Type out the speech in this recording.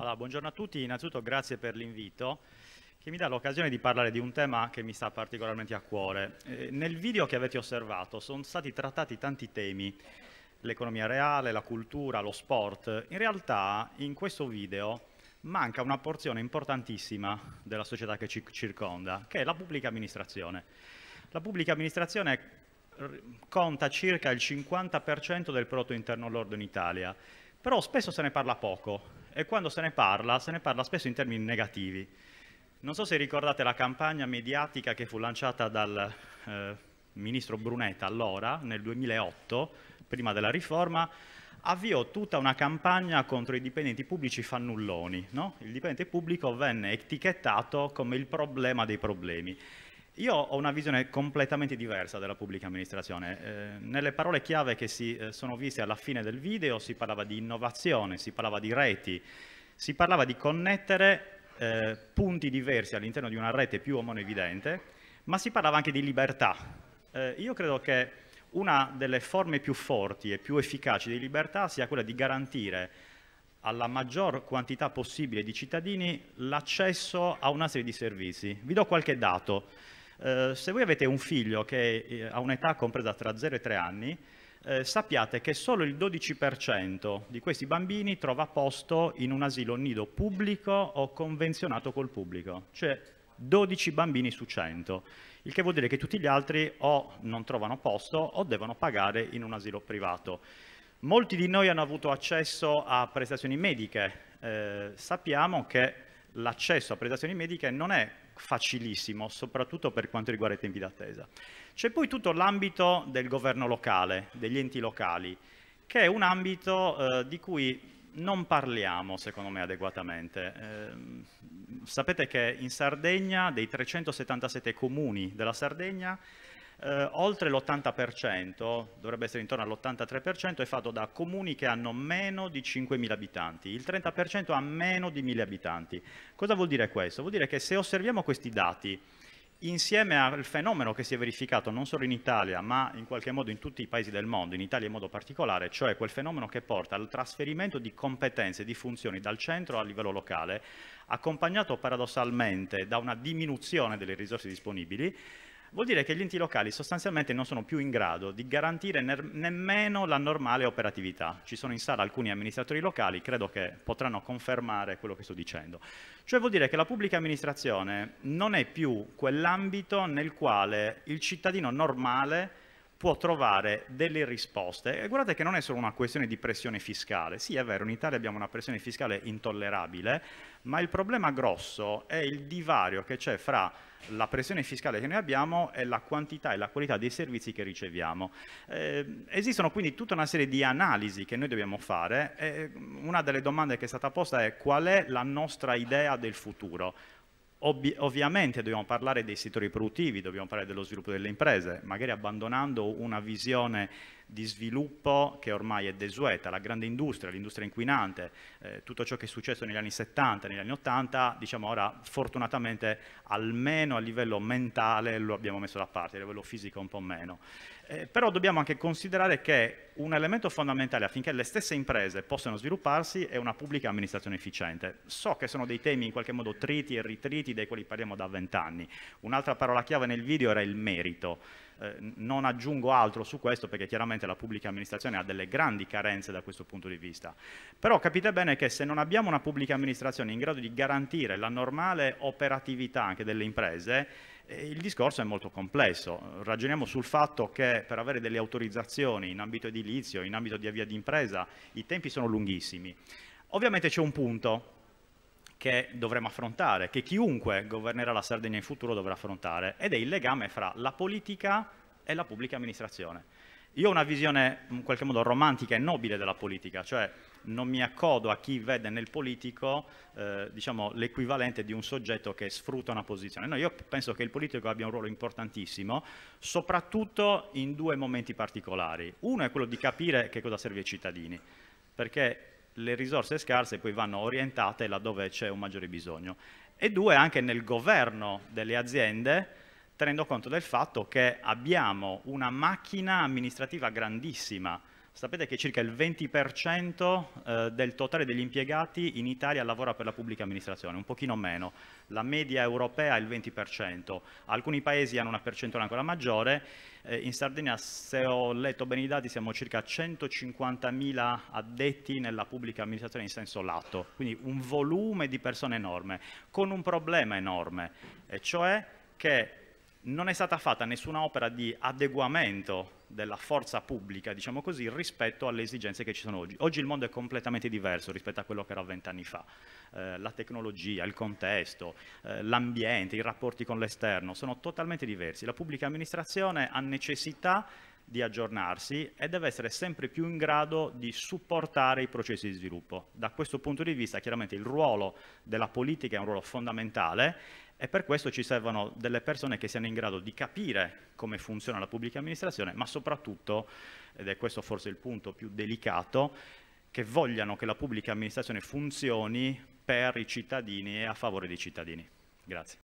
Allora, buongiorno a tutti, innanzitutto grazie per l'invito che mi dà l'occasione di parlare di un tema che mi sta particolarmente a cuore. Eh, nel video che avete osservato sono stati trattati tanti temi, l'economia reale, la cultura, lo sport. In realtà in questo video manca una porzione importantissima della società che ci circonda, che è la pubblica amministrazione. La pubblica amministrazione eh, conta circa il 50% del prodotto interno lordo in Italia però spesso se ne parla poco e quando se ne parla, se ne parla spesso in termini negativi. Non so se ricordate la campagna mediatica che fu lanciata dal eh, ministro Brunetta allora, nel 2008, prima della riforma, avviò tutta una campagna contro i dipendenti pubblici fannulloni. No? Il dipendente pubblico venne etichettato come il problema dei problemi io ho una visione completamente diversa della pubblica amministrazione. Eh, nelle parole chiave che si eh, sono viste alla fine del video si parlava di innovazione, si parlava di reti, si parlava di connettere eh, punti diversi all'interno di una rete più o meno evidente, ma si parlava anche di libertà. Eh, io credo che una delle forme più forti e più efficaci di libertà sia quella di garantire alla maggior quantità possibile di cittadini l'accesso a una serie di servizi. Vi do qualche dato. Eh, se voi avete un figlio che eh, ha un'età compresa tra 0 e 3 anni, eh, sappiate che solo il 12% di questi bambini trova posto in un asilo nido pubblico o convenzionato col pubblico, cioè 12 bambini su 100, il che vuol dire che tutti gli altri o non trovano posto o devono pagare in un asilo privato. Molti di noi hanno avuto accesso a prestazioni mediche, eh, sappiamo che l'accesso a prestazioni mediche non è facilissimo, soprattutto per quanto riguarda i tempi d'attesa. C'è poi tutto l'ambito del governo locale, degli enti locali, che è un ambito eh, di cui non parliamo, secondo me, adeguatamente. Eh, sapete che in Sardegna, dei 377 comuni della Sardegna, eh, oltre l'80%, dovrebbe essere intorno all'83%, è fatto da comuni che hanno meno di 5.000 abitanti, il 30% ha meno di 1.000 abitanti. Cosa vuol dire questo? Vuol dire che se osserviamo questi dati, insieme al fenomeno che si è verificato non solo in Italia, ma in qualche modo in tutti i paesi del mondo, in Italia in modo particolare, cioè quel fenomeno che porta al trasferimento di competenze e di funzioni dal centro a livello locale, accompagnato paradossalmente da una diminuzione delle risorse disponibili, vuol dire che gli enti locali sostanzialmente non sono più in grado di garantire ne nemmeno la normale operatività. Ci sono in sala alcuni amministratori locali, credo che potranno confermare quello che sto dicendo. Cioè vuol dire che la pubblica amministrazione non è più quell'ambito nel quale il cittadino normale può trovare delle risposte. E guardate che non è solo una questione di pressione fiscale. Sì, è vero, in Italia abbiamo una pressione fiscale intollerabile, ma il problema grosso è il divario che c'è fra la pressione fiscale che noi abbiamo e la quantità e la qualità dei servizi che riceviamo. Eh, esistono quindi tutta una serie di analisi che noi dobbiamo fare e una delle domande che è stata posta è qual è la nostra idea del futuro? Ob ovviamente dobbiamo parlare dei settori produttivi, dobbiamo parlare dello sviluppo delle imprese, magari abbandonando una visione di sviluppo che ormai è desueta, la grande industria, l'industria inquinante, eh, tutto ciò che è successo negli anni 70, negli anni 80, diciamo ora fortunatamente almeno a livello mentale lo abbiamo messo da parte, a livello fisico un po' meno. Eh, però dobbiamo anche considerare che un elemento fondamentale affinché le stesse imprese possano svilupparsi è una pubblica amministrazione efficiente. So che sono dei temi in qualche modo triti e ritriti dei quali parliamo da vent'anni. Un'altra parola chiave nel video era il merito eh, non aggiungo altro su questo perché chiaramente la pubblica amministrazione ha delle grandi carenze da questo punto di vista. Però capite bene che se non abbiamo una pubblica amministrazione in grado di garantire la normale operatività anche delle imprese, eh, il discorso è molto complesso, ragioniamo sul fatto che per avere delle autorizzazioni in ambito edilizio, in ambito di avvia d'impresa, i tempi sono lunghissimi. Ovviamente c'è un punto che dovremo affrontare, che chiunque governerà la Sardegna in futuro dovrà affrontare, ed è il legame fra la politica e la pubblica amministrazione. Io ho una visione in qualche modo romantica e nobile della politica, cioè non mi accodo a chi vede nel politico eh, diciamo, l'equivalente di un soggetto che sfrutta una posizione. No, io penso che il politico abbia un ruolo importantissimo, soprattutto in due momenti particolari. Uno è quello di capire che cosa serve ai cittadini, perché le risorse scarse poi vanno orientate laddove c'è un maggiore bisogno. E due, anche nel governo delle aziende, tenendo conto del fatto che abbiamo una macchina amministrativa grandissima, Sapete che circa il 20% eh, del totale degli impiegati in Italia lavora per la pubblica amministrazione, un pochino meno. La media europea è il 20%, alcuni paesi hanno una percentuale ancora maggiore. Eh, in Sardegna, se ho letto bene i dati, siamo circa 150.000 addetti nella pubblica amministrazione in senso lato, quindi un volume di persone enorme, con un problema enorme, e cioè che non è stata fatta nessuna opera di adeguamento della forza pubblica, diciamo così, rispetto alle esigenze che ci sono oggi. Oggi il mondo è completamente diverso rispetto a quello che era vent'anni fa. Eh, la tecnologia, il contesto, eh, l'ambiente, i rapporti con l'esterno sono totalmente diversi. La pubblica amministrazione ha necessità di aggiornarsi e deve essere sempre più in grado di supportare i processi di sviluppo. Da questo punto di vista chiaramente il ruolo della politica è un ruolo fondamentale e per questo ci servono delle persone che siano in grado di capire come funziona la pubblica amministrazione, ma soprattutto, ed è questo forse il punto più delicato, che vogliano che la pubblica amministrazione funzioni per i cittadini e a favore dei cittadini. Grazie.